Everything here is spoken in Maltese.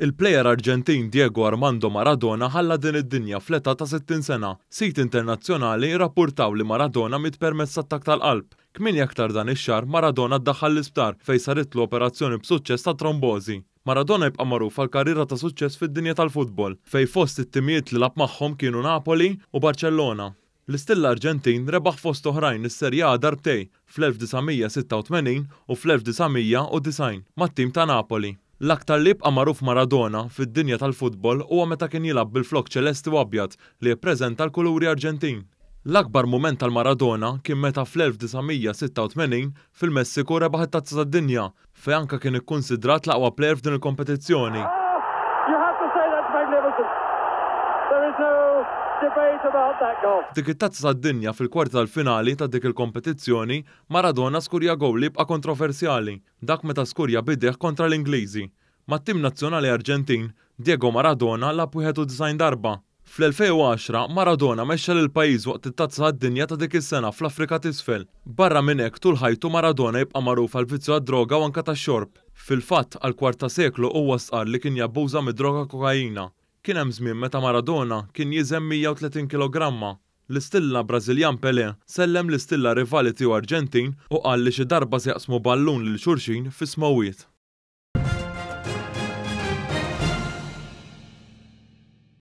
Il-plejer Arġentin Diego Armando Maradona ħalla din id-dinja fleta ta' 60 sena. Sit internazzjonali rapportaw li Maradona mit permezz attak tal-qalb. Kmin jaktar dan ix-xar Maradona ddaħħal l-isptar fej saritlu operazzjoni b'suċċess ta' trombozi. Maradona jibqa' magħruf għal karriera ta' suċċess fid-dinja tal-futbol, fej fost it-timijiet li lab magħhom kienu Napoli u Barcellona. L-istilla Arġentin rebaħ fost oħrajn is-Serja A darbtej fl-1986 u fl-1990 mat-tim ta' Napoli. L-aktar li bqa' magħruf Maradona fid-dinja tal-futbol huwa meta kien jilab bil-flok ċelesti u abjad li jippreżenta l-kuluri Arġentin. L-akbar moment tal-Maradona kien meta fl-1986 fil-Messiku rebaħ it-tazza tad-dinja, fejn anka kien ikkunsidrat l-aqwa plejer f'din il-kompetizzjoni. Dik it-tazza d-dinja fil-kwart tal-finali ta' dik il-kompetizzjoni, Maradona skurja gowl li bqa' kontroversjali, dak meta skurja bideħ kontra l-Ingliżi. Mat-tim nazzjonali Arġentin, Diego Maradona lab 91 darba. Fl-2010 Maradona mexxa lil pajjiż waqt it-tazza d-dinja ta' dik is-sena fl-Afrika t'isfel. Barra minn hekk tul ħajtu Maradona jibqa' magħruf għal vizzju għad-droga u anke tax-xorb. Fil-fatt għal kwarta seklu huwa sqar li kien jabbuża mid-droga kokaina kien hemm żmien meta Maradona kien jiżem 130 kg. L-istilla Brażiljan Pele sellem l-istilla rivali tiegħu Arġentin u qal li xi darba se jaqsmu ballun lil xulxin fi smawiet.